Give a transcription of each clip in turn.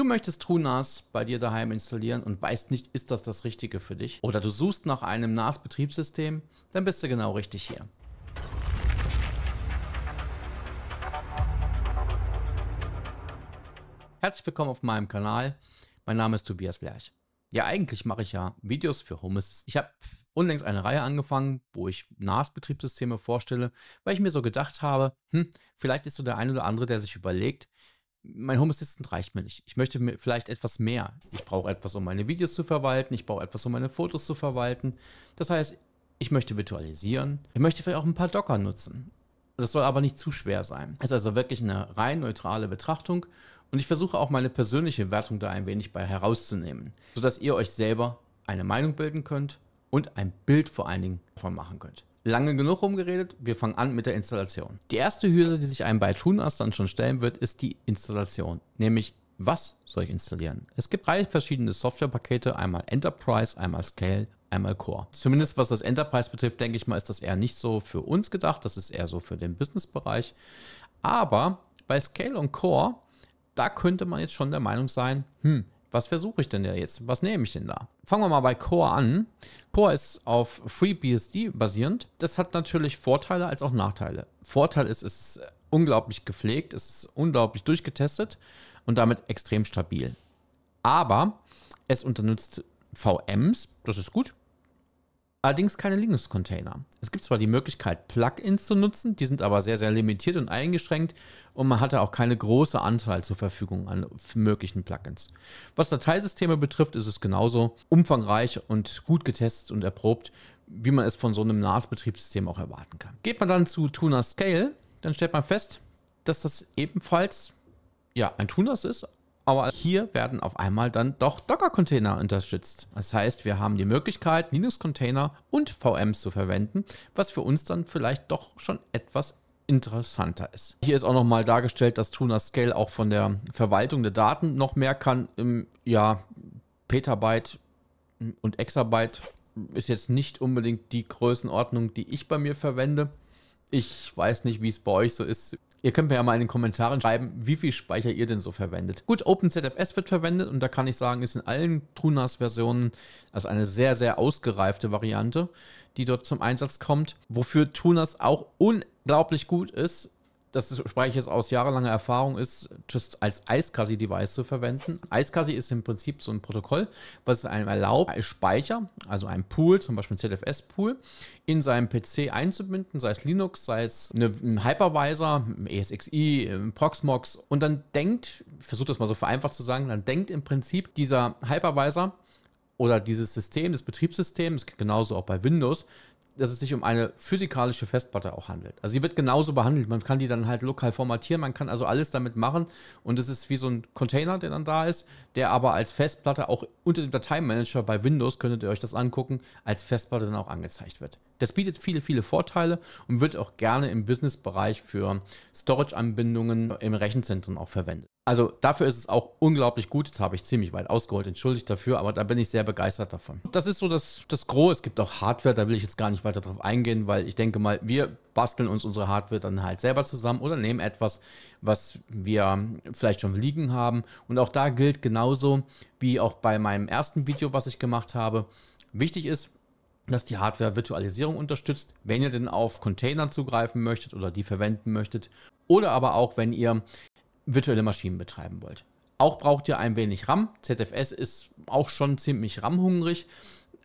Du möchtest TrueNAS bei dir daheim installieren und weißt nicht, ist das das Richtige für dich? Oder du suchst nach einem NAS-Betriebssystem? Dann bist du genau richtig hier. Herzlich willkommen auf meinem Kanal. Mein Name ist Tobias Lerch. Ja, eigentlich mache ich ja Videos für Homes. Ich habe unlängst eine Reihe angefangen, wo ich NAS-Betriebssysteme vorstelle, weil ich mir so gedacht habe, hm, vielleicht ist so der ein oder andere, der sich überlegt, mein Home Assistant reicht mir nicht. Ich möchte mir vielleicht etwas mehr. Ich brauche etwas, um meine Videos zu verwalten. Ich brauche etwas, um meine Fotos zu verwalten. Das heißt, ich möchte virtualisieren. Ich möchte vielleicht auch ein paar Docker nutzen. Das soll aber nicht zu schwer sein. Es ist also wirklich eine rein neutrale Betrachtung. Und ich versuche auch meine persönliche Wertung da ein wenig bei herauszunehmen, sodass ihr euch selber eine Meinung bilden könnt und ein Bild vor allen Dingen davon machen könnt lange genug rumgeredet. Wir fangen an mit der Installation. Die erste Hürde, die sich einem bei TrueNAS dann schon stellen wird, ist die Installation. Nämlich, was soll ich installieren? Es gibt drei verschiedene Softwarepakete, einmal Enterprise, einmal Scale einmal Core. Zumindest was das Enterprise betrifft, denke ich mal, ist das eher nicht so für uns gedacht. Das ist eher so für den Business-Bereich. Aber bei Scale und Core, da könnte man jetzt schon der Meinung sein, hm, was versuche ich denn da jetzt? Was nehme ich denn da? Fangen wir mal bei Core an. Core ist auf FreeBSD basierend. Das hat natürlich Vorteile als auch Nachteile. Vorteil ist, es ist unglaublich gepflegt, es ist unglaublich durchgetestet und damit extrem stabil. Aber es unternutzt VMs, das ist gut. Allerdings keine Linux-Container. Es gibt zwar die Möglichkeit, Plugins zu nutzen, die sind aber sehr, sehr limitiert und eingeschränkt und man hatte auch keine große Anzahl zur Verfügung an möglichen Plugins. Was Dateisysteme betrifft, ist es genauso umfangreich und gut getestet und erprobt, wie man es von so einem NAS-Betriebssystem auch erwarten kann. Geht man dann zu Tuner Scale, dann stellt man fest, dass das ebenfalls ja, ein Tunas ist, aber hier werden auf einmal dann doch Docker-Container unterstützt. Das heißt, wir haben die Möglichkeit, Linux-Container und VMs zu verwenden, was für uns dann vielleicht doch schon etwas interessanter ist. Hier ist auch nochmal dargestellt, dass Tuna Scale auch von der Verwaltung der Daten noch mehr kann. Ähm, ja, Petabyte und Exabyte ist jetzt nicht unbedingt die Größenordnung, die ich bei mir verwende. Ich weiß nicht, wie es bei euch so ist. Ihr könnt mir ja mal in den Kommentaren schreiben, wie viel Speicher ihr denn so verwendet. Gut, OpenZFS wird verwendet und da kann ich sagen, ist in allen TrueNAS-Versionen also eine sehr, sehr ausgereifte Variante, die dort zum Einsatz kommt. Wofür TrueNAS auch unglaublich gut ist, das spreche ich jetzt aus jahrelanger Erfahrung, ist, just als iSCSI-Device zu verwenden. iSCSI ist im Prinzip so ein Protokoll, was es einem erlaubt, einen Speicher, also ein Pool, zum Beispiel ein ZFS-Pool, in seinem PC einzubinden, sei es Linux, sei es eine, ein Hypervisor, ESXi, e Proxmox. Und dann denkt, ich versuche das mal so vereinfacht zu sagen, dann denkt im Prinzip dieser Hypervisor oder dieses System, das Betriebssystem, ist genauso auch bei Windows, dass es sich um eine physikalische Festplatte auch handelt. Also die wird genauso behandelt. Man kann die dann halt lokal formatieren, man kann also alles damit machen und es ist wie so ein Container, der dann da ist, der aber als Festplatte auch unter dem Dateimanager bei Windows, könntet ihr euch das angucken, als Festplatte dann auch angezeigt wird. Das bietet viele, viele Vorteile und wird auch gerne im Business-Bereich für Storage-Anbindungen im Rechenzentrum auch verwendet. Also dafür ist es auch unglaublich gut. Jetzt habe ich ziemlich weit ausgeholt, entschuldigt dafür, aber da bin ich sehr begeistert davon. Das ist so das, das Große. Es gibt auch Hardware, da will ich jetzt gar nicht weiter drauf eingehen, weil ich denke mal, wir basteln uns unsere Hardware dann halt selber zusammen oder nehmen etwas, was wir vielleicht schon liegen haben. Und auch da gilt genauso wie auch bei meinem ersten Video, was ich gemacht habe. Wichtig ist, dass die Hardware Virtualisierung unterstützt, wenn ihr denn auf Container zugreifen möchtet oder die verwenden möchtet oder aber auch wenn ihr virtuelle Maschinen betreiben wollt. Auch braucht ihr ein wenig RAM. ZFS ist auch schon ziemlich RAM-hungrig.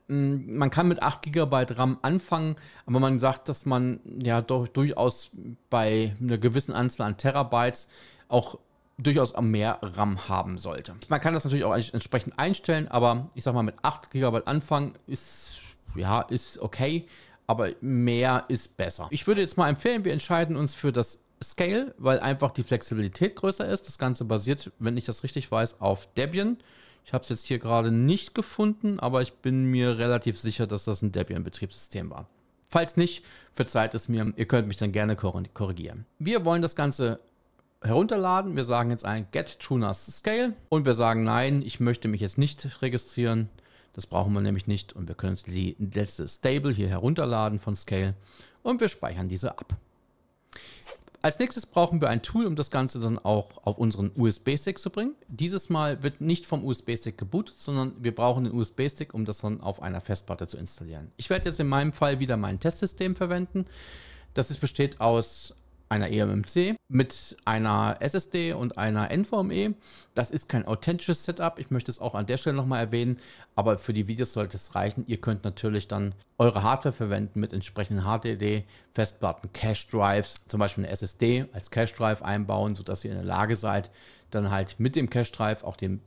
Hm, man kann mit 8 GB RAM anfangen, aber man sagt, dass man ja doch durchaus bei einer gewissen Anzahl an Terabytes auch durchaus mehr RAM haben sollte. Man kann das natürlich auch entsprechend einstellen, aber ich sag mal, mit 8 GB anfangen ist ja, ist okay, aber mehr ist besser. Ich würde jetzt mal empfehlen, wir entscheiden uns für das Scale, weil einfach die Flexibilität größer ist. Das Ganze basiert, wenn ich das richtig weiß, auf Debian. Ich habe es jetzt hier gerade nicht gefunden, aber ich bin mir relativ sicher, dass das ein Debian-Betriebssystem war. Falls nicht, verzeiht es mir, ihr könnt mich dann gerne korrigieren. Wir wollen das Ganze herunterladen. Wir sagen jetzt ein Get Tuners Scale und wir sagen nein, ich möchte mich jetzt nicht registrieren. Das brauchen wir nämlich nicht und wir können uns die letzte Stable hier herunterladen von Scale und wir speichern diese ab. Als nächstes brauchen wir ein Tool, um das Ganze dann auch auf unseren USB-Stick zu bringen. Dieses Mal wird nicht vom USB-Stick gebootet, sondern wir brauchen den USB-Stick, um das dann auf einer Festplatte zu installieren. Ich werde jetzt in meinem Fall wieder mein Testsystem verwenden. Das besteht aus einer eMMC mit einer SSD und einer NVMe. Das ist kein authentisches Setup. Ich möchte es auch an der Stelle nochmal erwähnen. Aber für die Videos sollte es reichen. Ihr könnt natürlich dann eure Hardware verwenden mit entsprechenden HDD-Festplatten, Cache-Drives, zum Beispiel eine SSD als Cache-Drive einbauen, sodass ihr in der Lage seid, dann halt mit dem Cache-Drive auch den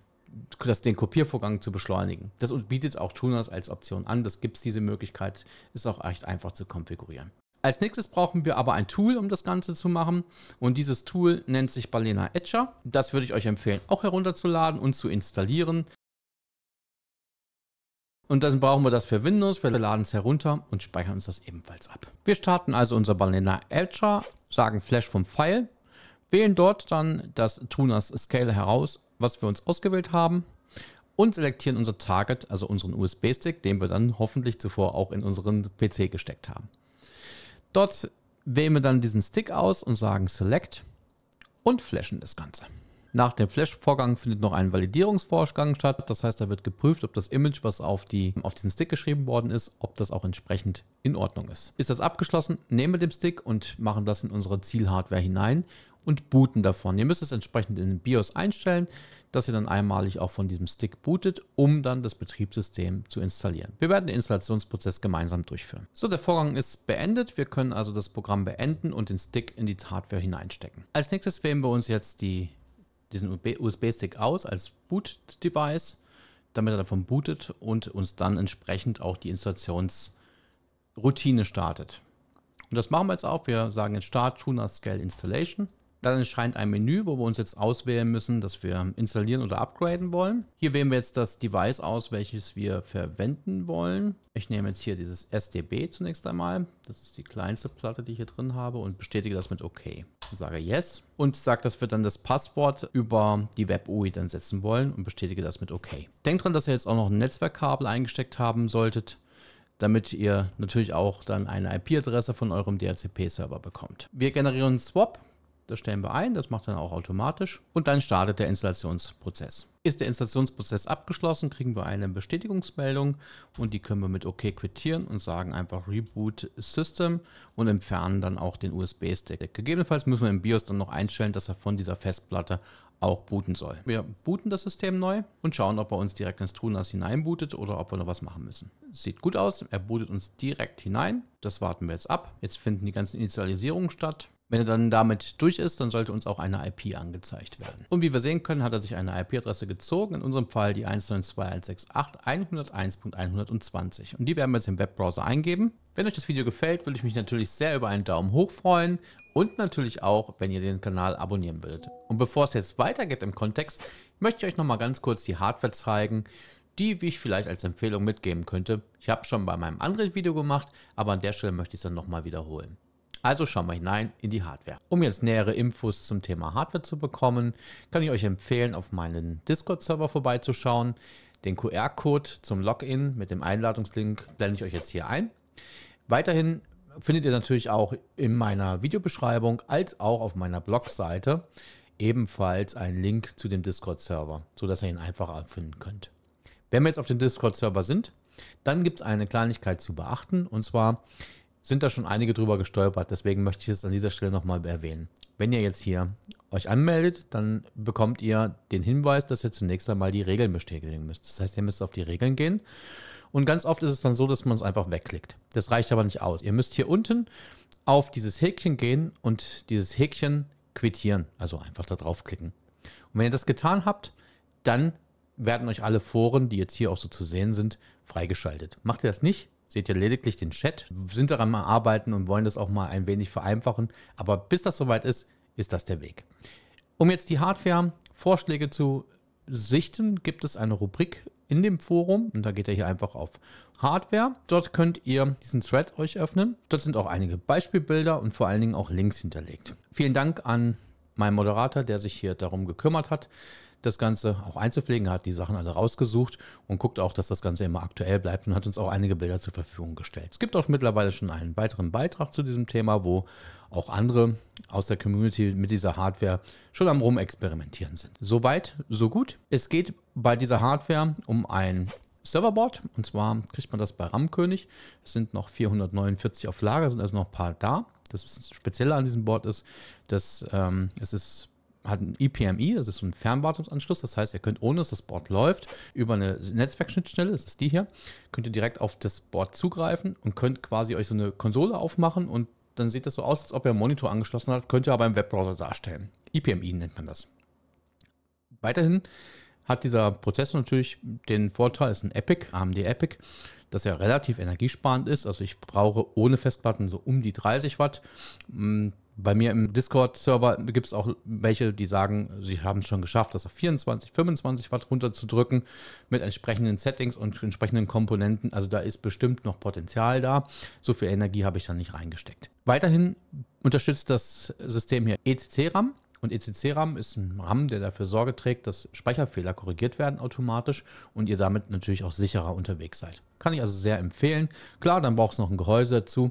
das, den Kopiervorgang zu beschleunigen. Das bietet auch Tuners als Option an. Das gibt es diese Möglichkeit, ist auch echt einfach zu konfigurieren. Als nächstes brauchen wir aber ein Tool, um das Ganze zu machen. Und dieses Tool nennt sich Balena Etcher. Das würde ich euch empfehlen, auch herunterzuladen und zu installieren. Und dann brauchen wir das für Windows. Wir laden es herunter und speichern uns das ebenfalls ab. Wir starten also unser Balena Etcher, sagen Flash vom File, wählen dort dann das Tunas Scale heraus, was wir uns ausgewählt haben und selektieren unser Target, also unseren USB-Stick, den wir dann hoffentlich zuvor auch in unseren PC gesteckt haben. Dort wählen wir dann diesen Stick aus und sagen Select und flashen das Ganze. Nach dem Flash-Vorgang findet noch ein Validierungsvorgang statt. Das heißt, da wird geprüft, ob das Image, was auf, die, auf diesen Stick geschrieben worden ist, ob das auch entsprechend in Ordnung ist. Ist das abgeschlossen, nehmen wir den Stick und machen das in unsere Zielhardware hinein und booten davon. Ihr müsst es entsprechend in den BIOS einstellen dass ihr dann einmalig auch von diesem Stick bootet, um dann das Betriebssystem zu installieren. Wir werden den Installationsprozess gemeinsam durchführen. So, der Vorgang ist beendet. Wir können also das Programm beenden und den Stick in die Hardware hineinstecken. Als nächstes wählen wir uns jetzt die, diesen USB-Stick aus als Boot-Device, damit er davon bootet und uns dann entsprechend auch die Installationsroutine startet. Und das machen wir jetzt auch. Wir sagen jetzt Start Tuner Scale Installation dann erscheint ein Menü, wo wir uns jetzt auswählen müssen, dass wir installieren oder upgraden wollen. Hier wählen wir jetzt das Device aus, welches wir verwenden wollen. Ich nehme jetzt hier dieses SDB zunächst einmal. Das ist die kleinste Platte, die ich hier drin habe und bestätige das mit OK. Ich sage Yes und sage, dass wir dann das Passwort über die Web-UI dann setzen wollen und bestätige das mit OK. Denkt dran, dass ihr jetzt auch noch ein Netzwerkkabel eingesteckt haben solltet damit ihr natürlich auch dann eine IP-Adresse von eurem DHCP-Server bekommt. Wir generieren einen Swap das stellen wir ein, das macht dann auch automatisch und dann startet der Installationsprozess. Ist der Installationsprozess abgeschlossen, kriegen wir eine Bestätigungsmeldung und die können wir mit OK quittieren und sagen einfach Reboot System und entfernen dann auch den USB-Stick. Gegebenenfalls müssen wir im BIOS dann noch einstellen, dass er von dieser Festplatte auch booten soll. Wir booten das System neu und schauen, ob er uns direkt ins TrueNAS hineinbootet oder ob wir noch was machen müssen. Sieht gut aus, er bootet uns direkt hinein. Das warten wir jetzt ab. Jetzt finden die ganzen Initialisierungen statt. Wenn er dann damit durch ist, dann sollte uns auch eine IP angezeigt werden. Und wie wir sehen können, hat er sich eine IP-Adresse gezogen, in unserem Fall die 192.168.101.120. Und die werden wir jetzt im Webbrowser eingeben. Wenn euch das Video gefällt, würde ich mich natürlich sehr über einen Daumen hoch freuen und natürlich auch, wenn ihr den Kanal abonnieren würdet. Und bevor es jetzt weitergeht im Kontext, möchte ich euch nochmal ganz kurz die Hardware zeigen, die, wie ich vielleicht als Empfehlung mitgeben könnte. Ich habe es schon bei meinem anderen Video gemacht, aber an der Stelle möchte ich es dann nochmal wiederholen. Also schauen wir hinein in die Hardware. Um jetzt nähere Infos zum Thema Hardware zu bekommen, kann ich euch empfehlen, auf meinen Discord-Server vorbeizuschauen. Den QR-Code zum Login mit dem Einladungslink blende ich euch jetzt hier ein. Weiterhin findet ihr natürlich auch in meiner Videobeschreibung als auch auf meiner Blogseite ebenfalls einen Link zu dem Discord-Server, sodass ihr ihn einfacher finden könnt. Wenn wir jetzt auf dem Discord-Server sind, dann gibt es eine Kleinigkeit zu beachten und zwar sind da schon einige drüber gestolpert. Deswegen möchte ich es an dieser Stelle nochmal erwähnen. Wenn ihr jetzt hier euch anmeldet, dann bekommt ihr den Hinweis, dass ihr zunächst einmal die Regeln bestätigen müsst. Das heißt, ihr müsst auf die Regeln gehen. Und ganz oft ist es dann so, dass man es einfach wegklickt. Das reicht aber nicht aus. Ihr müsst hier unten auf dieses Häkchen gehen und dieses Häkchen quittieren. Also einfach da draufklicken. Und wenn ihr das getan habt, dann werden euch alle Foren, die jetzt hier auch so zu sehen sind, freigeschaltet. Macht ihr das nicht, seht ihr lediglich den Chat, Wir sind daran mal arbeiten und wollen das auch mal ein wenig vereinfachen. Aber bis das soweit ist, ist das der Weg. Um jetzt die Hardware-Vorschläge zu sichten, gibt es eine Rubrik in dem Forum und da geht ihr hier einfach auf Hardware. Dort könnt ihr diesen Thread euch öffnen. Dort sind auch einige Beispielbilder und vor allen Dingen auch Links hinterlegt. Vielen Dank an meinen Moderator, der sich hier darum gekümmert hat das Ganze auch einzupflegen, hat die Sachen alle rausgesucht und guckt auch, dass das Ganze immer aktuell bleibt und hat uns auch einige Bilder zur Verfügung gestellt. Es gibt auch mittlerweile schon einen weiteren Beitrag zu diesem Thema, wo auch andere aus der Community mit dieser Hardware schon am Rumexperimentieren sind. Soweit, so gut. Es geht bei dieser Hardware um ein Serverboard. Und zwar kriegt man das bei Ramkönig. Es sind noch 449 auf Lager, sind also noch ein paar da. Das Spezielle an diesem Board ist, dass ähm, es ist hat ein EPMI, das ist so ein Fernwartungsanschluss. Das heißt, ihr könnt, ohne dass das Board läuft, über eine Netzwerkschnittstelle, das ist die hier, könnt ihr direkt auf das Board zugreifen und könnt quasi euch so eine Konsole aufmachen und dann sieht das so aus, als ob ihr einen Monitor angeschlossen habt, könnt ihr aber im Webbrowser darstellen. EPMI nennt man das. Weiterhin hat dieser Prozessor natürlich den Vorteil, ist ein Epic, AMD Epic, dass er relativ energiesparend ist. Also ich brauche ohne Festplatten so um die 30 Watt. Hm, bei mir im Discord-Server gibt es auch welche, die sagen, sie haben es schon geschafft, das auf 24, 25 Watt runterzudrücken mit entsprechenden Settings und entsprechenden Komponenten. Also da ist bestimmt noch Potenzial da. So viel Energie habe ich dann nicht reingesteckt. Weiterhin unterstützt das System hier ECC-RAM. Und ECC-RAM ist ein RAM, der dafür Sorge trägt, dass Speicherfehler korrigiert werden automatisch und ihr damit natürlich auch sicherer unterwegs seid. Kann ich also sehr empfehlen. Klar, dann braucht es noch ein Gehäuse dazu.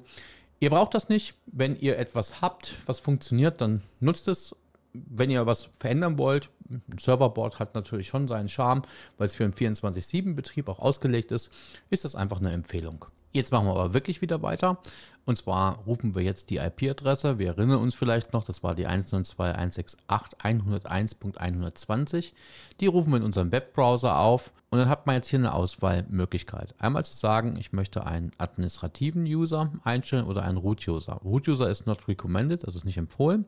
Ihr braucht das nicht. Wenn ihr etwas habt, was funktioniert, dann nutzt es. Wenn ihr was verändern wollt, ein Serverboard hat natürlich schon seinen Charme, weil es für einen 24-7-Betrieb auch ausgelegt ist, ist das einfach eine Empfehlung. Jetzt machen wir aber wirklich wieder weiter. Und zwar rufen wir jetzt die IP-Adresse. Wir erinnern uns vielleicht noch, das war die 192.168.101.120. Die rufen wir in unserem Webbrowser auf. Und dann hat man jetzt hier eine Auswahlmöglichkeit. Einmal zu sagen, ich möchte einen administrativen User einstellen oder einen Root-User. Root-User ist not recommended, also ist nicht empfohlen.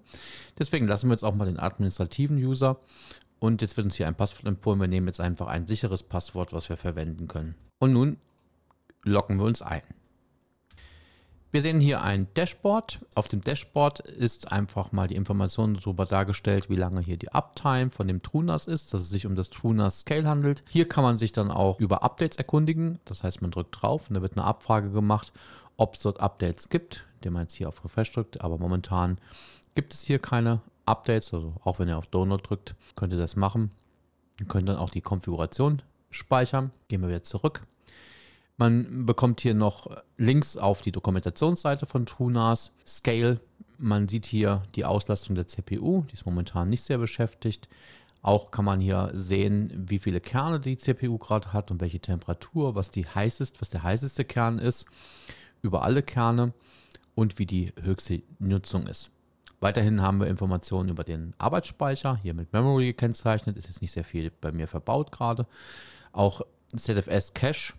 Deswegen lassen wir jetzt auch mal den administrativen User. Und jetzt wird uns hier ein Passwort empfohlen. Wir nehmen jetzt einfach ein sicheres Passwort, was wir verwenden können. Und nun locken wir uns ein. Wir sehen hier ein Dashboard. Auf dem Dashboard ist einfach mal die Information darüber dargestellt, wie lange hier die Uptime von dem TrueNAS ist, dass es sich um das TrueNAS Scale handelt. Hier kann man sich dann auch über Updates erkundigen. Das heißt, man drückt drauf und da wird eine Abfrage gemacht, ob es dort Updates gibt, indem man jetzt hier auf Refresh drückt. Aber momentan gibt es hier keine Updates. Also auch wenn ihr auf Download drückt, könnt ihr das machen. Ihr könnt dann auch die Konfiguration speichern. Gehen wir wieder zurück man bekommt hier noch Links auf die Dokumentationsseite von TrueNAS, Scale. Man sieht hier die Auslastung der CPU, die ist momentan nicht sehr beschäftigt. Auch kann man hier sehen, wie viele Kerne die CPU gerade hat und welche Temperatur, was die heißest, was der heißeste Kern ist, über alle Kerne und wie die höchste Nutzung ist. Weiterhin haben wir Informationen über den Arbeitsspeicher, hier mit Memory gekennzeichnet, ist jetzt nicht sehr viel bei mir verbaut gerade. Auch ZFS Cache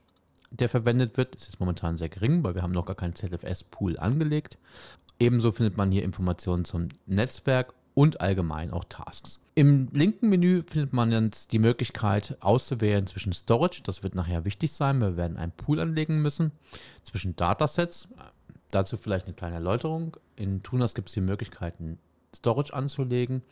der verwendet wird, ist jetzt momentan sehr gering, weil wir haben noch gar keinen ZFS-Pool angelegt. Ebenso findet man hier Informationen zum Netzwerk und allgemein auch Tasks. Im linken Menü findet man jetzt die Möglichkeit auszuwählen zwischen Storage, das wird nachher wichtig sein, wir werden einen Pool anlegen müssen, zwischen Datasets, dazu vielleicht eine kleine Erläuterung. In Tunas gibt es die Möglichkeiten, Storage anzulegen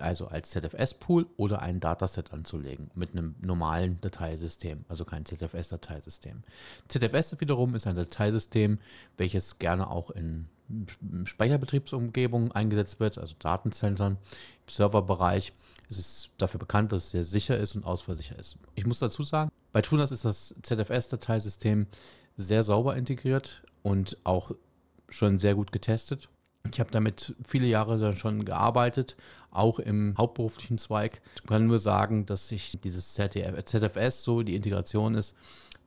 also als ZFS-Pool oder ein Dataset anzulegen mit einem normalen Dateisystem, also kein ZFS-Dateisystem. ZFS wiederum ist ein Dateisystem, welches gerne auch in Speicherbetriebsumgebungen eingesetzt wird, also Datenzentren, im Serverbereich. Es ist dafür bekannt, dass es sehr sicher ist und ausfallsicher ist. Ich muss dazu sagen, bei Tunas ist das ZFS-Dateisystem sehr sauber integriert und auch schon sehr gut getestet. Ich habe damit viele Jahre dann schon gearbeitet, auch im hauptberuflichen Zweig. Ich kann nur sagen, dass ich dieses ZDF, ZFS, so die Integration ist,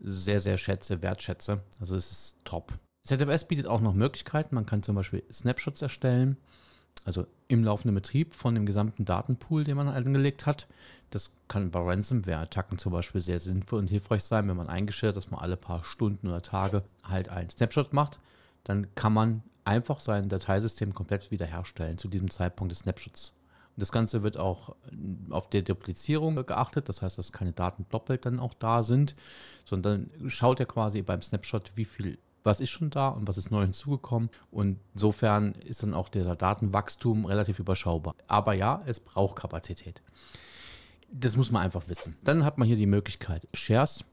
sehr, sehr schätze, wertschätze. Also es ist top. ZFS bietet auch noch Möglichkeiten. Man kann zum Beispiel Snapshots erstellen, also im laufenden Betrieb von dem gesamten Datenpool, den man angelegt hat. Das kann bei Ransomware-Attacken zum Beispiel sehr sinnvoll und hilfreich sein, wenn man eingestellt, dass man alle paar Stunden oder Tage halt einen Snapshot macht. Dann kann man einfach sein Dateisystem komplett wiederherstellen zu diesem Zeitpunkt des Snapshots. Und das Ganze wird auch äh, auf der Duplizierung geachtet, das heißt, dass keine Daten doppelt dann auch da sind, sondern schaut er quasi beim Snapshot, wie viel, was ist schon da und was ist neu hinzugekommen. Und insofern ist dann auch der Datenwachstum relativ überschaubar. Aber ja, es braucht Kapazität. Das muss man einfach wissen. Dann hat man hier die Möglichkeit, Shares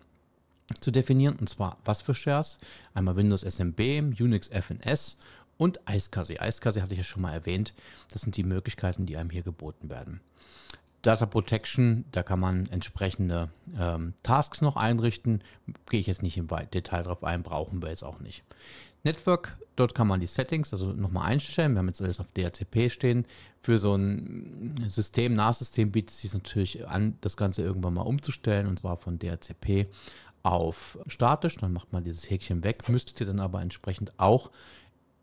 zu definieren, und zwar was für Shares. Einmal Windows SMB, Unix FNS und Eiskasse. Eiskasse hatte ich ja schon mal erwähnt. Das sind die Möglichkeiten, die einem hier geboten werden. Data Protection, da kann man entsprechende ähm, Tasks noch einrichten. Gehe ich jetzt nicht im Detail drauf ein, brauchen wir jetzt auch nicht. Network, dort kann man die Settings also nochmal einstellen. Wir haben jetzt alles auf DHCP stehen. Für so ein System, NAS-System bietet es sich natürlich an, das Ganze irgendwann mal umzustellen und zwar von DHCP auf statisch. Dann macht man dieses Häkchen weg, müsstet ihr dann aber entsprechend auch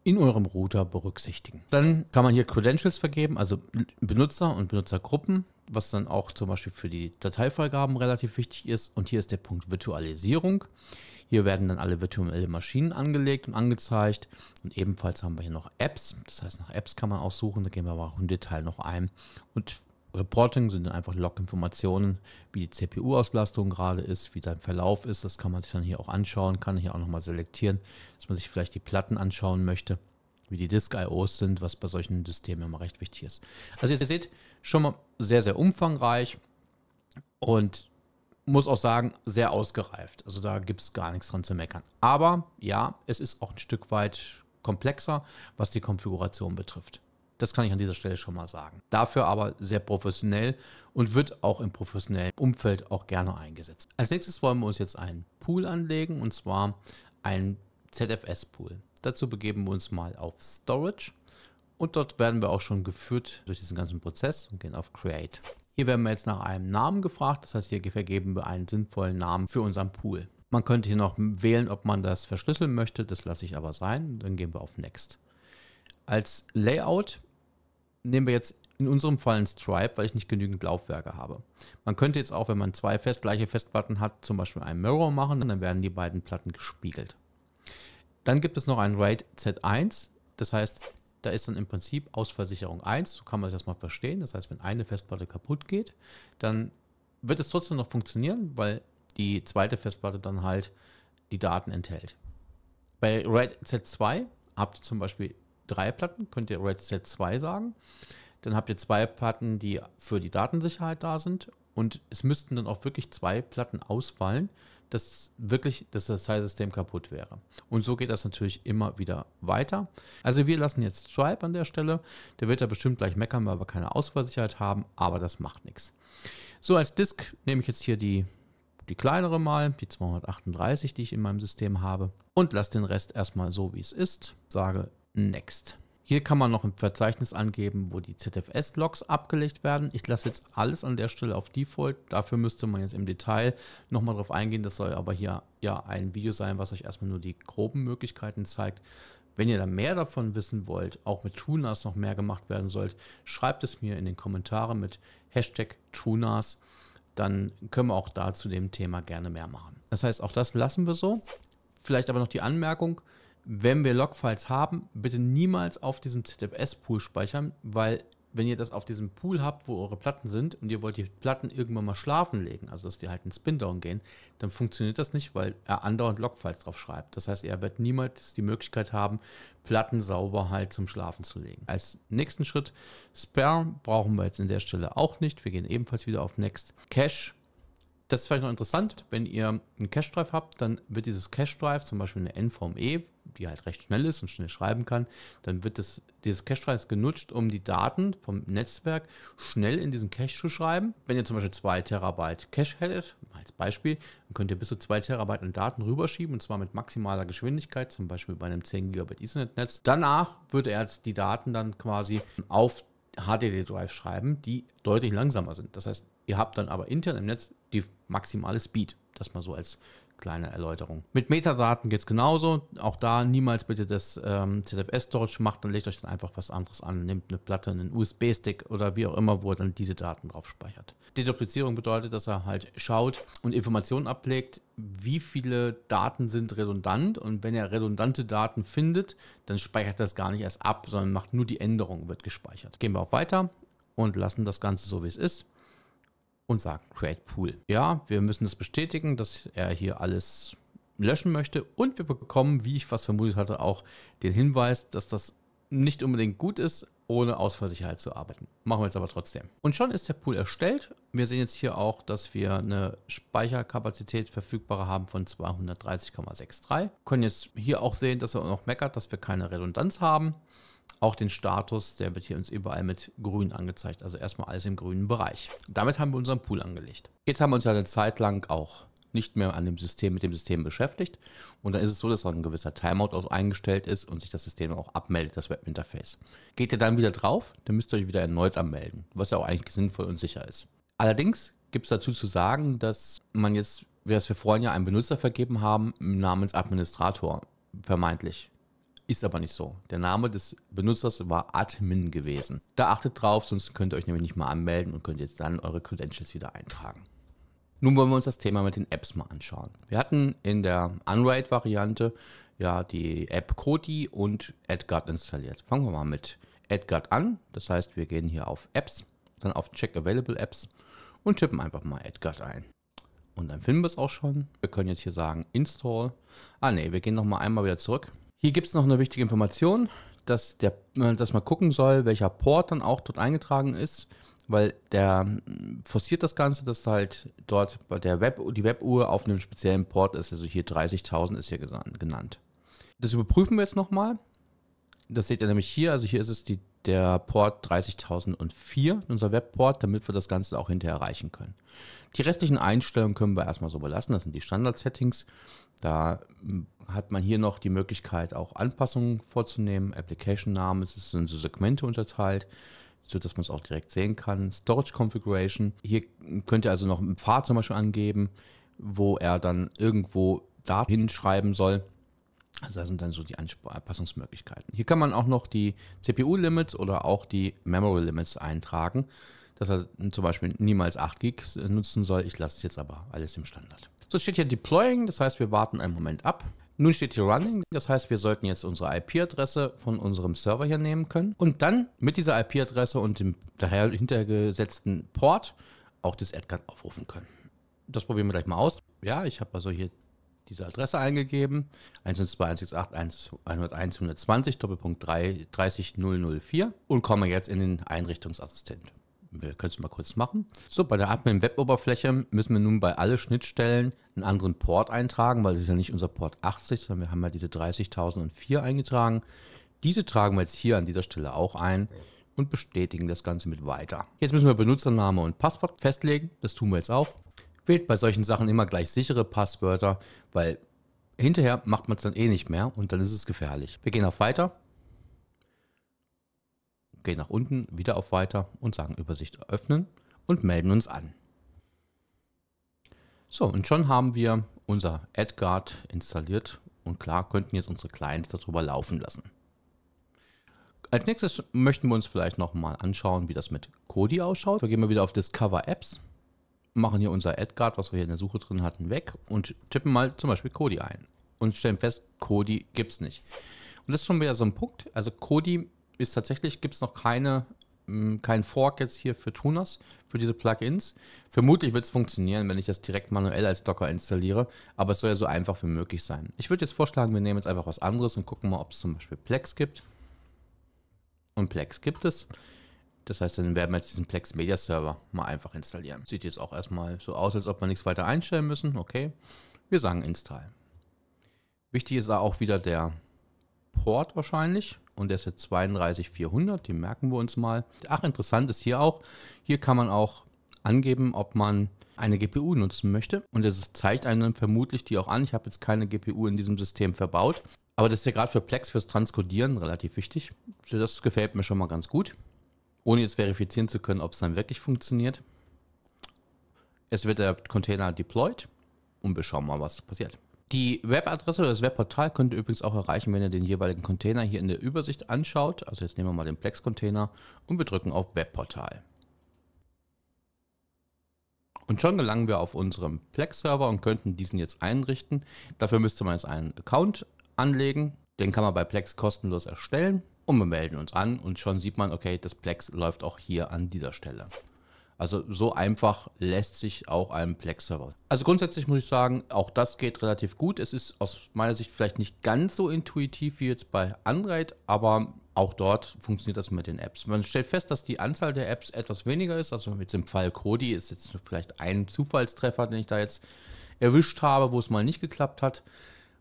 in eurem Router berücksichtigen. Dann kann man hier Credentials vergeben, also Benutzer und Benutzergruppen, was dann auch zum Beispiel für die Dateifreigaben relativ wichtig ist. Und hier ist der Punkt Virtualisierung. Hier werden dann alle virtuellen Maschinen angelegt und angezeigt. Und ebenfalls haben wir hier noch Apps. Das heißt, nach Apps kann man auch suchen. Da gehen wir aber auch im Detail noch ein. Und Reporting sind dann einfach Log-Informationen, wie die CPU-Auslastung gerade ist, wie dein Verlauf ist. Das kann man sich dann hier auch anschauen, kann hier auch nochmal selektieren, dass man sich vielleicht die Platten anschauen möchte, wie die Disk-IOs sind, was bei solchen Systemen immer recht wichtig ist. Also ihr seht, schon mal sehr, sehr umfangreich und muss auch sagen, sehr ausgereift. Also da gibt es gar nichts dran zu meckern. Aber ja, es ist auch ein Stück weit komplexer, was die Konfiguration betrifft. Das kann ich an dieser Stelle schon mal sagen. Dafür aber sehr professionell und wird auch im professionellen Umfeld auch gerne eingesetzt. Als nächstes wollen wir uns jetzt einen Pool anlegen und zwar einen ZFS-Pool. Dazu begeben wir uns mal auf Storage und dort werden wir auch schon geführt durch diesen ganzen Prozess und gehen auf Create. Hier werden wir jetzt nach einem Namen gefragt, das heißt hier vergeben wir einen sinnvollen Namen für unseren Pool. Man könnte hier noch wählen, ob man das verschlüsseln möchte, das lasse ich aber sein, dann gehen wir auf Next. Als Layout nehmen wir jetzt in unserem Fall ein Stripe, weil ich nicht genügend Laufwerke habe. Man könnte jetzt auch, wenn man zwei fest gleiche Festplatten hat, zum Beispiel einen Mirror machen, dann werden die beiden Platten gespiegelt. Dann gibt es noch ein RAID Z1, das heißt, da ist dann im Prinzip Ausversicherung 1, so kann man das mal verstehen. Das heißt, wenn eine Festplatte kaputt geht, dann wird es trotzdem noch funktionieren, weil die zweite Festplatte dann halt die Daten enthält. Bei RAID Z2 habt ihr zum Beispiel drei Platten, könnt ihr Red Set 2 sagen. Dann habt ihr zwei Platten, die für die Datensicherheit da sind. Und es müssten dann auch wirklich zwei Platten ausfallen, dass wirklich dass das Teilsystem kaputt wäre. Und so geht das natürlich immer wieder weiter. Also wir lassen jetzt Stripe an der Stelle. Der wird da bestimmt gleich meckern, weil wir keine Ausfallsicherheit haben, aber das macht nichts. So, als Disk nehme ich jetzt hier die die kleinere mal, die 238, die ich in meinem System habe, und lasse den Rest erstmal so, wie es ist. Sage Next. Hier kann man noch im Verzeichnis angeben, wo die ZFS-Logs abgelegt werden. Ich lasse jetzt alles an der Stelle auf Default. Dafür müsste man jetzt im Detail nochmal drauf eingehen. Das soll aber hier ja ein Video sein, was euch erstmal nur die groben Möglichkeiten zeigt. Wenn ihr da mehr davon wissen wollt, auch mit Tunas noch mehr gemacht werden sollt, schreibt es mir in den Kommentaren mit Hashtag Tunas. Dann können wir auch da zu dem Thema gerne mehr machen. Das heißt, auch das lassen wir so. Vielleicht aber noch die Anmerkung, wenn wir Logfiles haben, bitte niemals auf diesem ZFS-Pool speichern, weil wenn ihr das auf diesem Pool habt, wo eure Platten sind und ihr wollt die Platten irgendwann mal schlafen legen, also dass die halt in Spin-Down gehen, dann funktioniert das nicht, weil er andauernd Logfiles drauf schreibt. Das heißt, er wird niemals die Möglichkeit haben, Platten sauber halt zum Schlafen zu legen. Als nächsten Schritt, Spare brauchen wir jetzt in der Stelle auch nicht. Wir gehen ebenfalls wieder auf Next. Cache das ist vielleicht noch interessant, wenn ihr einen Cache-Drive habt, dann wird dieses Cache-Drive, zum Beispiel eine NVMe, die halt recht schnell ist und schnell schreiben kann, dann wird das, dieses Cache-Schreiben genutzt, um die Daten vom Netzwerk schnell in diesen Cache zu schreiben. Wenn ihr zum Beispiel 2 Terabyte Cache hättet, als Beispiel, dann könnt ihr bis zu 2 Terabyte an Daten rüberschieben und zwar mit maximaler Geschwindigkeit, zum Beispiel bei einem 10 Gigabit Ethernet-Netz. Danach würde er die Daten dann quasi auf HDD-Drive schreiben, die deutlich langsamer sind. Das heißt, ihr habt dann aber intern im Netz die maximale Speed. Das mal so als kleine Erläuterung. Mit Metadaten geht es genauso. Auch da niemals bitte das ähm, ZFS-Storage macht, dann legt euch dann einfach was anderes an. Nehmt eine Platte, einen USB-Stick oder wie auch immer, wo er dann diese Daten drauf speichert. Deduplizierung bedeutet, dass er halt schaut und Informationen ablegt, wie viele Daten sind redundant und wenn er redundante Daten findet, dann speichert das gar nicht erst ab, sondern macht nur die Änderung, wird gespeichert. Gehen wir auch weiter und lassen das Ganze so, wie es ist und sagen Create Pool. Ja, wir müssen das bestätigen, dass er hier alles löschen möchte und wir bekommen, wie ich was vermutet hatte, auch den Hinweis, dass das nicht unbedingt gut ist, ohne Ausfallsicherheit zu arbeiten. Machen wir jetzt aber trotzdem. Und schon ist der Pool erstellt. Wir sehen jetzt hier auch, dass wir eine Speicherkapazität verfügbare haben von 230,63. Können jetzt hier auch sehen, dass er noch meckert, dass wir keine Redundanz haben. Auch den Status, der wird hier uns überall mit grün angezeigt. Also erstmal alles im grünen Bereich. Damit haben wir unseren Pool angelegt. Jetzt haben wir uns ja eine Zeit lang auch nicht mehr an dem System, mit dem System beschäftigt. Und dann ist es so, dass auch ein gewisser Timeout auch eingestellt ist und sich das System auch abmeldet, das Webinterface. Geht ihr dann wieder drauf, dann müsst ihr euch wieder erneut anmelden, was ja auch eigentlich sinnvoll und sicher ist. Allerdings gibt es dazu zu sagen, dass man jetzt, wie das wir vorhin ja einen Benutzer vergeben haben, namens Administrator, vermeintlich. Ist aber nicht so. Der Name des Benutzers war Admin gewesen. Da achtet drauf, sonst könnt ihr euch nämlich nicht mal anmelden und könnt jetzt dann eure Credentials wieder eintragen. Nun wollen wir uns das Thema mit den Apps mal anschauen. Wir hatten in der unraid variante ja die App Kodi und AdGuard installiert. Fangen wir mal mit AdGuard an. Das heißt, wir gehen hier auf Apps, dann auf Check Available Apps und tippen einfach mal AdGuard ein. Und dann finden wir es auch schon. Wir können jetzt hier sagen Install. Ah ne, wir gehen nochmal einmal wieder zurück hier gibt es noch eine wichtige Information, dass, der, äh, dass man gucken soll, welcher Port dann auch dort eingetragen ist, weil der hm, forciert das Ganze, dass halt dort der Web, die Webuhr auf einem speziellen Port ist. Also hier 30.000 ist hier genannt. Das überprüfen wir jetzt nochmal. Das seht ihr nämlich hier. Also hier ist es die der Port 30004, unser Webport, damit wir das Ganze auch hinterher erreichen können. Die restlichen Einstellungen können wir erstmal so belassen, das sind die Standard-Settings. Da hm, hat man hier noch die Möglichkeit, auch Anpassungen vorzunehmen. Application-Namen, es sind so Segmente unterteilt, sodass man es auch direkt sehen kann. Storage Configuration. Hier könnt ihr also noch einen Pfad zum Beispiel angeben, wo er dann irgendwo da hinschreiben soll. Also das sind dann so die Anpassungsmöglichkeiten. Hier kann man auch noch die CPU-Limits oder auch die Memory-Limits eintragen, dass er zum Beispiel niemals 8 GB nutzen soll. Ich lasse es jetzt aber alles im Standard. So steht hier Deploying, das heißt, wir warten einen Moment ab. Nun steht hier Running, das heißt, wir sollten jetzt unsere IP-Adresse von unserem Server hier nehmen können und dann mit dieser IP-Adresse und dem daher hintergesetzten Port auch das AdCard aufrufen können. Das probieren wir gleich mal aus. Ja, ich habe also hier diese Adresse eingegeben, 10121 Doppelpunkt 30004 und komme jetzt in den Einrichtungsassistent. Wir können es mal kurz machen. So, bei der Admin-Web-Oberfläche müssen wir nun bei alle Schnittstellen einen anderen Port eintragen, weil es ist ja nicht unser Port 80, sondern wir haben ja diese 30.004 eingetragen. Diese tragen wir jetzt hier an dieser Stelle auch ein und bestätigen das Ganze mit weiter. Jetzt müssen wir Benutzername und Passwort festlegen. Das tun wir jetzt auch. Wählt bei solchen Sachen immer gleich sichere Passwörter, weil hinterher macht man es dann eh nicht mehr und dann ist es gefährlich. Wir gehen auf Weiter, gehen nach unten, wieder auf Weiter und sagen Übersicht öffnen und melden uns an. So, und schon haben wir unser AdGuard installiert und klar könnten jetzt unsere Clients darüber laufen lassen. Als nächstes möchten wir uns vielleicht nochmal anschauen, wie das mit Kodi ausschaut. Da gehen wir wieder auf Discover Apps machen hier unser AdGuard, was wir hier in der Suche drin hatten, weg und tippen mal zum Beispiel Kodi ein und stellen fest, Kodi gibt es nicht. Und das ist schon wieder so ein Punkt. Also Kodi ist tatsächlich, gibt es noch keine, hm, kein Fork jetzt hier für Tunas, für diese Plugins. Vermutlich wird es funktionieren, wenn ich das direkt manuell als Docker installiere, aber es soll ja so einfach wie möglich sein. Ich würde jetzt vorschlagen, wir nehmen jetzt einfach was anderes und gucken mal, ob es zum Beispiel Plex gibt. Und Plex gibt es. Das heißt, dann werden wir jetzt diesen Plex Media Server mal einfach installieren. Sieht jetzt auch erstmal so aus, als ob wir nichts weiter einstellen müssen. Okay, wir sagen Install. Wichtig ist da auch wieder der Port wahrscheinlich und der ist jetzt 32400, den merken wir uns mal. Ach, interessant ist hier auch, hier kann man auch angeben, ob man eine GPU nutzen möchte und es zeigt einem vermutlich die auch an. Ich habe jetzt keine GPU in diesem System verbaut, aber das ist ja gerade für Plex, fürs Transkodieren relativ wichtig. Das gefällt mir schon mal ganz gut ohne jetzt verifizieren zu können, ob es dann wirklich funktioniert. Es wird der Container deployed und wir schauen mal, was passiert. Die Webadresse oder das Webportal könnt ihr übrigens auch erreichen, wenn ihr den jeweiligen Container hier in der Übersicht anschaut. Also jetzt nehmen wir mal den Plex-Container und wir drücken auf Webportal. Und schon gelangen wir auf unserem Plex-Server und könnten diesen jetzt einrichten. Dafür müsste man jetzt einen Account anlegen. Den kann man bei Plex kostenlos erstellen und wir melden uns an und schon sieht man, okay, das Plex läuft auch hier an dieser Stelle. Also so einfach lässt sich auch ein Plex-Server. Also grundsätzlich muss ich sagen, auch das geht relativ gut. Es ist aus meiner Sicht vielleicht nicht ganz so intuitiv wie jetzt bei Android, aber auch dort funktioniert das mit den Apps. Man stellt fest, dass die Anzahl der Apps etwas weniger ist. Also jetzt im Fall Kodi ist jetzt vielleicht ein Zufallstreffer, den ich da jetzt erwischt habe, wo es mal nicht geklappt hat.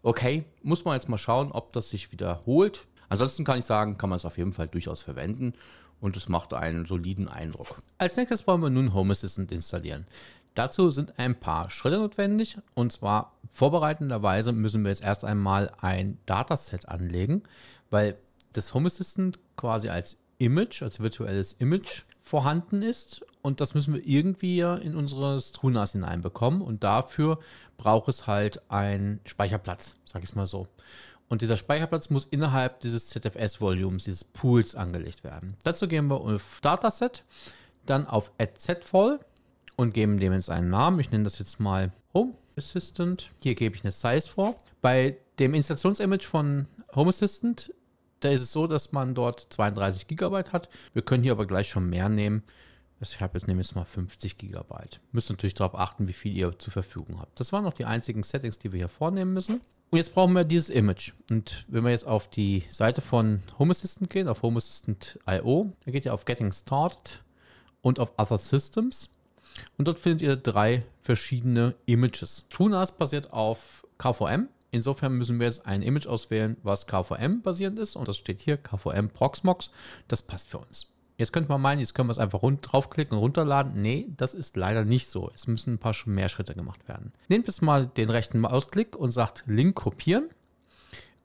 Okay, muss man jetzt mal schauen, ob das sich wiederholt. Ansonsten kann ich sagen, kann man es auf jeden Fall durchaus verwenden und es macht einen soliden Eindruck. Als nächstes wollen wir nun Home Assistant installieren. Dazu sind ein paar Schritte notwendig und zwar vorbereitenderweise müssen wir jetzt erst einmal ein Dataset anlegen, weil das Home Assistant quasi als Image, als virtuelles Image vorhanden ist und das müssen wir irgendwie in unsere Strunas hineinbekommen und dafür braucht es halt einen Speicherplatz, sag ich mal so. Und dieser Speicherplatz muss innerhalb dieses ZFS-Volumes, dieses Pools angelegt werden. Dazu gehen wir auf Dataset, dann auf Add ZVol und geben dem jetzt einen Namen. Ich nenne das jetzt mal Home Assistant. Hier gebe ich eine Size vor. Bei dem Installationsimage von Home Assistant, da ist es so, dass man dort 32 GB hat. Wir können hier aber gleich schon mehr nehmen. Also ich habe jetzt, nehme jetzt mal 50 GB. Müsst natürlich darauf achten, wie viel ihr zur Verfügung habt. Das waren noch die einzigen Settings, die wir hier vornehmen müssen. Und jetzt brauchen wir dieses Image. Und wenn wir jetzt auf die Seite von Home Assistant gehen, auf Home Assistant.io, dann geht ihr auf Getting Started und auf Other Systems. Und dort findet ihr drei verschiedene Images. TrueNAS basiert auf KVM. Insofern müssen wir jetzt ein Image auswählen, was KVM basierend ist. Und das steht hier, KVM Proxmox. Das passt für uns. Jetzt könnte man meinen, jetzt können wir es einfach rund draufklicken und runterladen. Nee, das ist leider nicht so. Es müssen ein paar mehr Schritte gemacht werden. Nehmt jetzt mal den rechten Mausklick und sagt Link kopieren.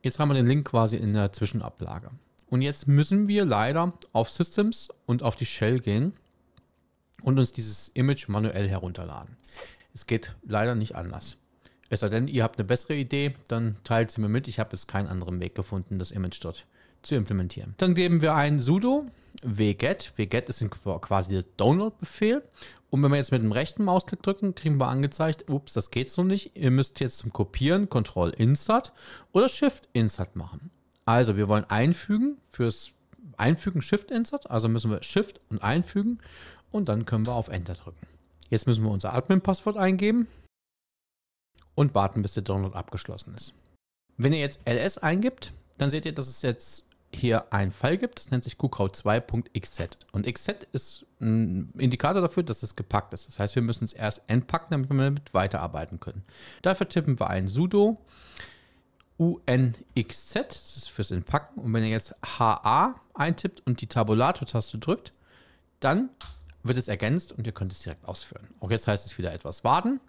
Jetzt haben wir den Link quasi in der Zwischenablage. Und jetzt müssen wir leider auf Systems und auf die Shell gehen und uns dieses Image manuell herunterladen. Es geht leider nicht anders. Es sei denn, ihr habt eine bessere Idee, dann teilt sie mir mit. Ich habe jetzt keinen anderen Weg gefunden, das Image dort zu implementieren. Dann geben wir ein sudo wget. wget ist quasi der Download-Befehl. Und wenn wir jetzt mit dem rechten Mausklick drücken, kriegen wir angezeigt, ups, das geht so nicht. Ihr müsst jetzt zum Kopieren Ctrl Insert oder Shift Insert machen. Also wir wollen einfügen fürs Einfügen Shift Insert, also müssen wir Shift und einfügen und dann können wir auf Enter drücken. Jetzt müssen wir unser Admin-Passwort eingeben und warten, bis der Download abgeschlossen ist. Wenn ihr jetzt ls eingibt, dann seht ihr, dass es jetzt hier einen Fall gibt, das nennt sich qcrow2.xz. Und xz ist ein Indikator dafür, dass es gepackt ist. Das heißt, wir müssen es erst entpacken, damit wir damit weiterarbeiten können. Dafür tippen wir ein sudo unxz, das ist fürs Entpacken. Und wenn ihr jetzt ha eintippt und die Tabulator-Taste drückt, dann wird es ergänzt und ihr könnt es direkt ausführen. Auch jetzt heißt es wieder etwas warten.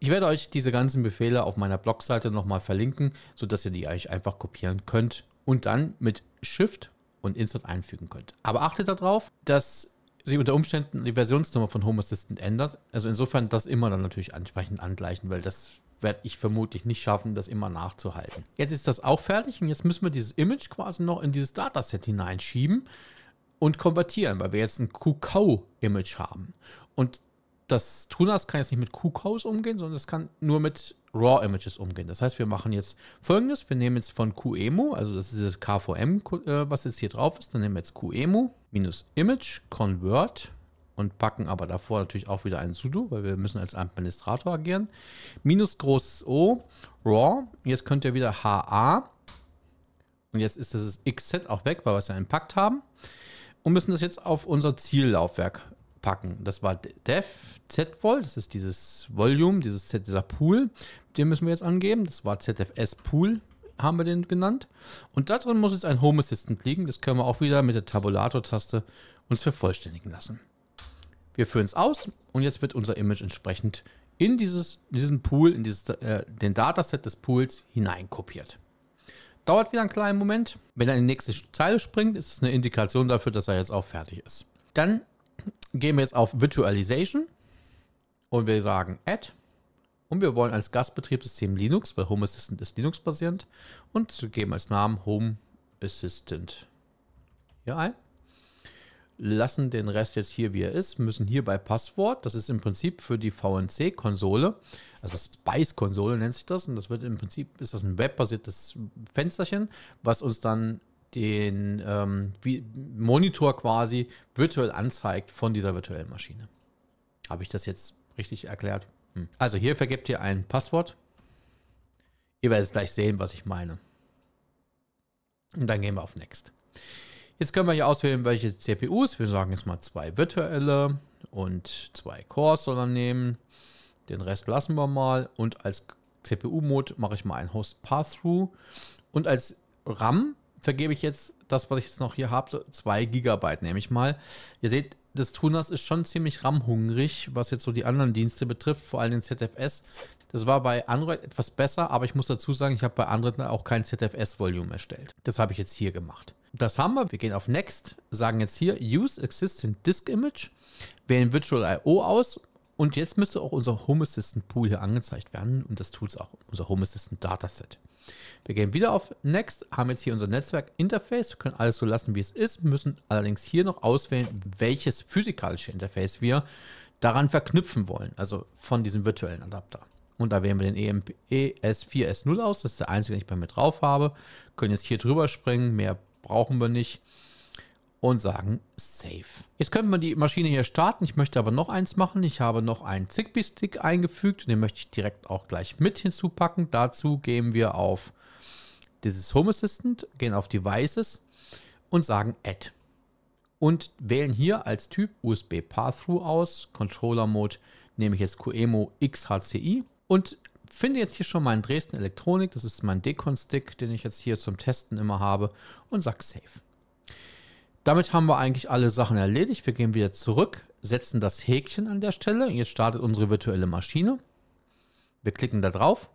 Ich werde euch diese ganzen Befehle auf meiner Blogseite nochmal verlinken, sodass ihr die euch einfach kopieren könnt und dann mit Shift und Insert einfügen könnt. Aber achtet darauf, dass sich unter Umständen die Versionsnummer von Home Assistant ändert. Also insofern das immer dann natürlich entsprechend angleichen, weil das werde ich vermutlich nicht schaffen, das immer nachzuhalten. Jetzt ist das auch fertig und jetzt müssen wir dieses Image quasi noch in dieses Dataset hineinschieben und konvertieren, weil wir jetzt ein QCOW-Image haben. Und das Tunas kann jetzt nicht mit QCOs umgehen, sondern es kann nur mit Raw Images umgehen. Das heißt, wir machen jetzt folgendes. Wir nehmen jetzt von QEMU, also das ist das KVM, äh, was jetzt hier drauf ist. Dann nehmen wir jetzt QEMU minus Image Convert und packen aber davor natürlich auch wieder ein Sudo, weil wir müssen als Administrator agieren. Minus großes O, Raw. Jetzt könnt ihr wieder HA. Und jetzt ist das XZ auch weg, weil wir es ja entpackt haben. Und müssen das jetzt auf unser Ziellaufwerk packen. Das war Dev Z-Vol, das ist dieses Volume, dieses Z, dieser Pool, den müssen wir jetzt angeben. Das war ZFS Pool, haben wir den genannt. Und da drin muss jetzt ein Home Assistant liegen. Das können wir auch wieder mit der Tabulator-Taste uns vervollständigen lassen. Wir führen es aus und jetzt wird unser Image entsprechend in dieses, diesen Pool, in dieses, äh, den Dataset des Pools hineinkopiert. Dauert wieder einen kleinen Moment. Wenn er in die nächste Zeile springt, ist es eine Indikation dafür, dass er jetzt auch fertig ist. Dann gehen wir jetzt auf Virtualization und wir sagen Add. Und wir wollen als Gastbetriebssystem Linux, weil Home Assistant ist Linux-basierend, und geben als Namen Home Assistant hier ein. Lassen den Rest jetzt hier, wie er ist, müssen hier bei Passwort, das ist im Prinzip für die VNC-Konsole, also Spice-Konsole nennt sich das, und das wird im Prinzip, ist das ein webbasiertes Fensterchen, was uns dann den ähm, Monitor quasi virtuell anzeigt von dieser virtuellen Maschine. Habe ich das jetzt richtig erklärt? Hm. Also hier vergebt ihr ein Passwort. Ihr werdet gleich sehen, was ich meine. Und dann gehen wir auf Next. Jetzt können wir hier auswählen, welche CPUs. Wir sagen jetzt mal zwei virtuelle und zwei Cores soll er nehmen. Den Rest lassen wir mal. Und als CPU-Mode mache ich mal ein Host Pass-Through. Und als RAM vergebe ich jetzt das, was ich jetzt noch hier habe, so 2 GB nehme ich mal. Ihr seht, das Tunas ist schon ziemlich RAM-hungrig, was jetzt so die anderen Dienste betrifft, vor allem den ZFS. Das war bei Android etwas besser, aber ich muss dazu sagen, ich habe bei Android auch kein ZFS-Volume erstellt. Das habe ich jetzt hier gemacht. Das haben wir. Wir gehen auf Next, sagen jetzt hier Use Existing Disk Image, wählen Virtual I.O. aus und jetzt müsste auch unser Home Assistant Pool hier angezeigt werden und das tut es auch, unser Home Assistant Dataset. Wir gehen wieder auf Next, haben jetzt hier unser Netzwerk-Interface, wir können alles so lassen, wie es ist, müssen allerdings hier noch auswählen, welches physikalische Interface wir daran verknüpfen wollen, also von diesem virtuellen Adapter. Und da wählen wir den empes 4 s 0 aus, das ist der einzige, den ich bei mir drauf habe. Können jetzt hier drüber springen, mehr brauchen wir nicht und sagen Save. Jetzt könnte man die Maschine hier starten. Ich möchte aber noch eins machen. Ich habe noch einen Zigbee-Stick eingefügt. Den möchte ich direkt auch gleich mit hinzupacken. Dazu gehen wir auf dieses Home Assistant, gehen auf Devices und sagen Add. Und wählen hier als Typ USB Pathrough aus. Controller-Mode nehme ich jetzt QEMO XHCI und finde jetzt hier schon meinen Dresden Elektronik. Das ist mein Decon-Stick, den ich jetzt hier zum Testen immer habe und sage Save. Damit haben wir eigentlich alle Sachen erledigt. Wir gehen wieder zurück, setzen das Häkchen an der Stelle. Jetzt startet unsere virtuelle Maschine. Wir klicken da drauf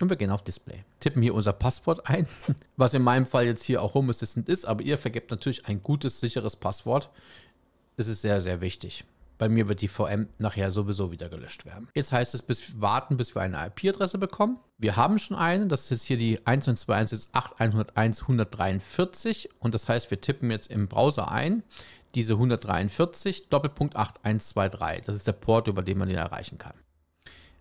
und wir gehen auf Display. Tippen hier unser Passwort ein, was in meinem Fall jetzt hier auch Home Assistant ist, aber ihr vergebt natürlich ein gutes, sicheres Passwort. Es ist sehr, sehr wichtig. Bei mir wird die VM nachher sowieso wieder gelöscht werden. Jetzt heißt es bis, warten, bis wir eine IP-Adresse bekommen. Wir haben schon eine, das ist jetzt hier die 121.8.101.143 und das heißt, wir tippen jetzt im Browser ein diese 143 Doppelpunkt 8123. Das ist der Port, über den man ihn erreichen kann.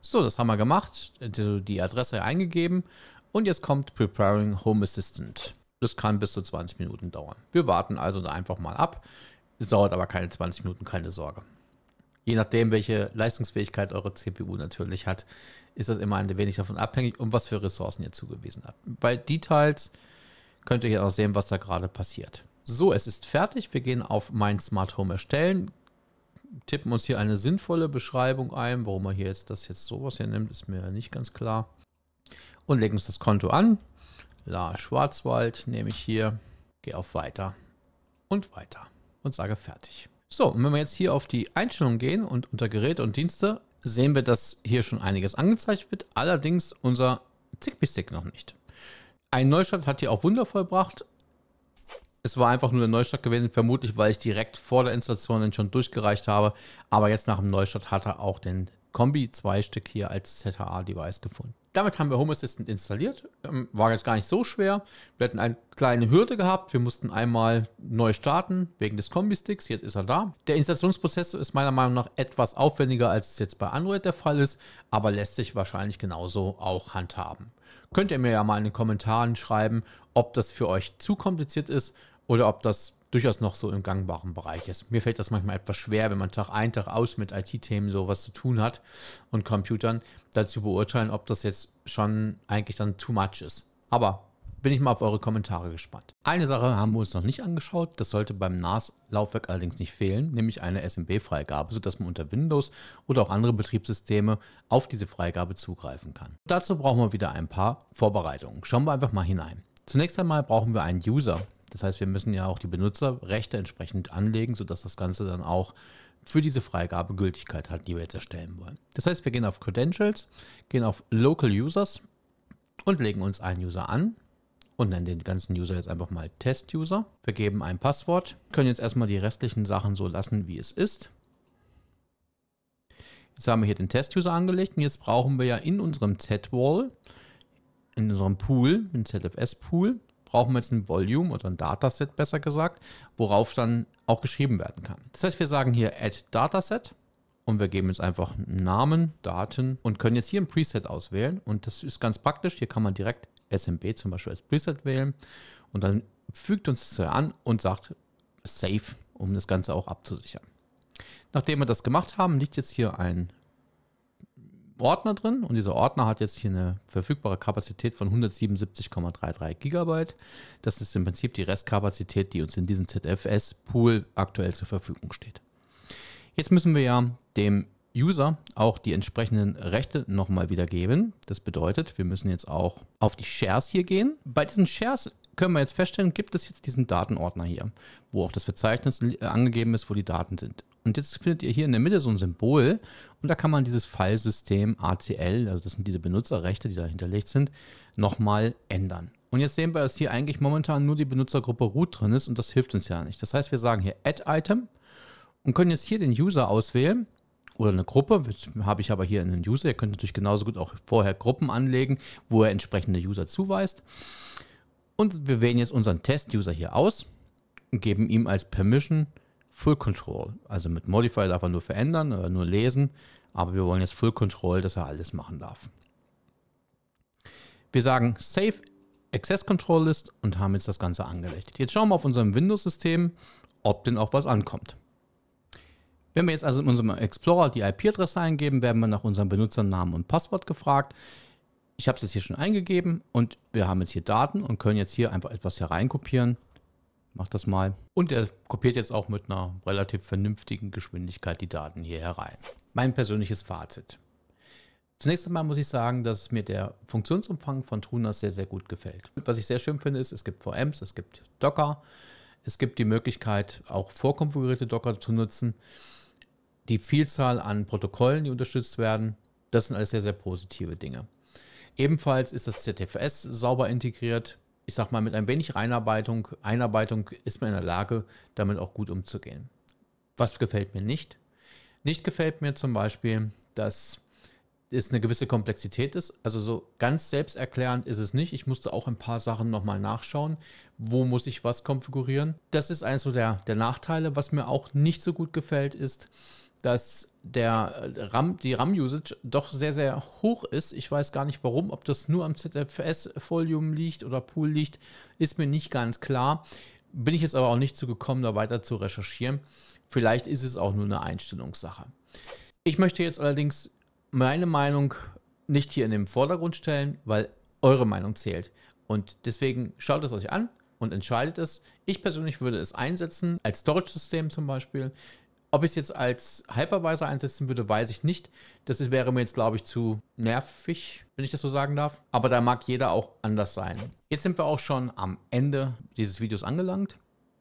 So, das haben wir gemacht, die Adresse eingegeben und jetzt kommt Preparing Home Assistant. Das kann bis zu 20 Minuten dauern. Wir warten also da einfach mal ab. Es dauert aber keine 20 Minuten, keine Sorge je nachdem, welche Leistungsfähigkeit eure CPU natürlich hat, ist das immer ein wenig davon abhängig, um was für Ressourcen ihr zugewiesen habt. Bei Details könnt ihr hier auch sehen, was da gerade passiert. So, es ist fertig. Wir gehen auf Mein Smart Home erstellen, tippen uns hier eine sinnvolle Beschreibung ein. Warum man hier jetzt das jetzt sowas hier nimmt, ist mir nicht ganz klar. Und legen uns das Konto an. La Schwarzwald nehme ich hier, gehe auf Weiter und Weiter und sage Fertig. So, und wenn wir jetzt hier auf die Einstellungen gehen und unter Geräte und Dienste, sehen wir, dass hier schon einiges angezeigt wird, allerdings unser Zigbee-Stick noch nicht. Ein Neustart hat hier auch Wunder vollbracht. Es war einfach nur der Neustart gewesen, vermutlich weil ich direkt vor der Installation den schon durchgereicht habe. Aber jetzt nach dem Neustart hat er auch den Kombi 2 Stück hier als ZHA-Device gefunden. Damit haben wir Home Assistant installiert. Ähm, war jetzt gar nicht so schwer. Wir hatten eine kleine Hürde gehabt. Wir mussten einmal neu starten wegen des Kombi-Sticks. Jetzt ist er da. Der Installationsprozess ist meiner Meinung nach etwas aufwendiger, als es jetzt bei Android der Fall ist, aber lässt sich wahrscheinlich genauso auch handhaben. Könnt ihr mir ja mal in den Kommentaren schreiben, ob das für euch zu kompliziert ist oder ob das durchaus noch so im gangbaren Bereich ist. Mir fällt das manchmal etwas schwer, wenn man Tag ein, Tag aus mit IT-Themen so was zu tun hat und Computern, dazu beurteilen, ob das jetzt schon eigentlich dann too much ist. Aber bin ich mal auf eure Kommentare gespannt. Eine Sache haben wir uns noch nicht angeschaut, das sollte beim NAS-Laufwerk allerdings nicht fehlen, nämlich eine SMB-Freigabe, sodass man unter Windows oder auch andere Betriebssysteme auf diese Freigabe zugreifen kann. dazu brauchen wir wieder ein paar Vorbereitungen. Schauen wir einfach mal hinein. Zunächst einmal brauchen wir einen User, das heißt, wir müssen ja auch die Benutzerrechte entsprechend anlegen, sodass das Ganze dann auch für diese Freigabe Gültigkeit hat, die wir jetzt erstellen wollen. Das heißt, wir gehen auf Credentials, gehen auf Local Users und legen uns einen User an und nennen den ganzen User jetzt einfach mal Test-User. Wir geben ein Passwort, können jetzt erstmal die restlichen Sachen so lassen, wie es ist. Jetzt haben wir hier den Test-User angelegt und jetzt brauchen wir ja in unserem Z-Wall, in unserem Pool, im ZFS-Pool, brauchen wir jetzt ein Volume oder ein Dataset besser gesagt, worauf dann auch geschrieben werden kann. Das heißt, wir sagen hier add Dataset und wir geben jetzt einfach Namen, Daten und können jetzt hier ein Preset auswählen und das ist ganz praktisch. Hier kann man direkt SMB zum Beispiel als Preset wählen und dann fügt uns das an und sagt Save, um das Ganze auch abzusichern. Nachdem wir das gemacht haben, liegt jetzt hier ein Ordner drin und dieser Ordner hat jetzt hier eine verfügbare Kapazität von 177,33 Gigabyte. Das ist im Prinzip die Restkapazität, die uns in diesem ZFS-Pool aktuell zur Verfügung steht. Jetzt müssen wir ja dem User auch die entsprechenden Rechte nochmal wiedergeben. Das bedeutet, wir müssen jetzt auch auf die Shares hier gehen. Bei diesen Shares können wir jetzt feststellen, gibt es jetzt diesen Datenordner hier, wo auch das Verzeichnis äh, angegeben ist, wo die Daten sind. Und jetzt findet ihr hier in der Mitte so ein Symbol und da kann man dieses Fallsystem ACL, also das sind diese Benutzerrechte, die da hinterlegt sind, nochmal ändern. Und jetzt sehen wir, dass hier eigentlich momentan nur die Benutzergruppe root drin ist und das hilft uns ja nicht. Das heißt, wir sagen hier Add Item und können jetzt hier den User auswählen oder eine Gruppe. Jetzt habe ich aber hier einen User. Ihr könnt natürlich genauso gut auch vorher Gruppen anlegen, wo er entsprechende User zuweist. Und wir wählen jetzt unseren Test-User hier aus und geben ihm als Permission Full Control. Also mit Modify darf er nur verändern oder nur lesen, aber wir wollen jetzt Full Control, dass er alles machen darf. Wir sagen Save Access Control List und haben jetzt das Ganze angerichtet. Jetzt schauen wir auf unserem Windows-System, ob denn auch was ankommt. Wenn wir jetzt also in unserem Explorer die IP-Adresse eingeben, werden wir nach unserem Benutzernamen und Passwort gefragt ich habe es jetzt hier schon eingegeben und wir haben jetzt hier Daten und können jetzt hier einfach etwas hereinkopieren. Mach das mal. Und er kopiert jetzt auch mit einer relativ vernünftigen Geschwindigkeit die Daten hier herein. Mein persönliches Fazit. Zunächst einmal muss ich sagen, dass mir der Funktionsumfang von Trunas sehr, sehr gut gefällt. was ich sehr schön finde, ist, es gibt VMs, es gibt Docker, es gibt die Möglichkeit, auch vorkonfigurierte Docker zu nutzen. Die Vielzahl an Protokollen, die unterstützt werden, das sind alles sehr, sehr positive Dinge. Ebenfalls ist das ZFS sauber integriert. Ich sag mal, mit ein wenig Einarbeitung, Einarbeitung ist man in der Lage, damit auch gut umzugehen. Was gefällt mir nicht? Nicht gefällt mir zum Beispiel, dass es eine gewisse Komplexität ist. Also so ganz selbsterklärend ist es nicht. Ich musste auch ein paar Sachen nochmal nachschauen. Wo muss ich was konfigurieren? Das ist eines so der, der Nachteile. Was mir auch nicht so gut gefällt, ist, dass der äh, RAM, die RAM-Usage doch sehr, sehr hoch ist. Ich weiß gar nicht warum, ob das nur am ZFS-Folium liegt oder Pool liegt, ist mir nicht ganz klar. Bin ich jetzt aber auch nicht zu gekommen, da weiter zu recherchieren. Vielleicht ist es auch nur eine Einstellungssache. Ich möchte jetzt allerdings meine Meinung nicht hier in den Vordergrund stellen, weil eure Meinung zählt. Und deswegen schaut es euch an und entscheidet es. Ich persönlich würde es einsetzen, als Storage-System zum Beispiel. Ob ich es jetzt als Hypervisor einsetzen würde, weiß ich nicht. Das wäre mir jetzt, glaube ich, zu nervig, wenn ich das so sagen darf. Aber da mag jeder auch anders sein. Jetzt sind wir auch schon am Ende dieses Videos angelangt.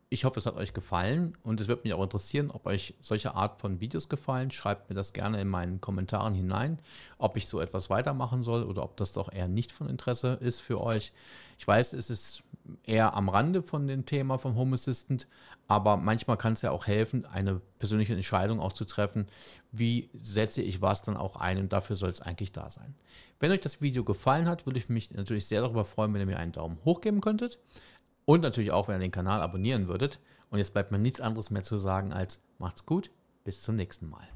Ich hoffe, es hat euch gefallen und es wird mich auch interessieren, ob euch solche Art von Videos gefallen. Schreibt mir das gerne in meinen Kommentaren hinein, ob ich so etwas weitermachen soll oder ob das doch eher nicht von Interesse ist für euch. Ich weiß, es ist eher am Rande von dem Thema vom Home Assistant, aber manchmal kann es ja auch helfen, eine persönliche Entscheidung auch zu treffen, wie setze ich was dann auch ein und dafür soll es eigentlich da sein. Wenn euch das Video gefallen hat, würde ich mich natürlich sehr darüber freuen, wenn ihr mir einen Daumen hoch geben könntet und natürlich auch, wenn ihr den Kanal abonnieren würdet. Und jetzt bleibt mir nichts anderes mehr zu sagen als macht's gut, bis zum nächsten Mal.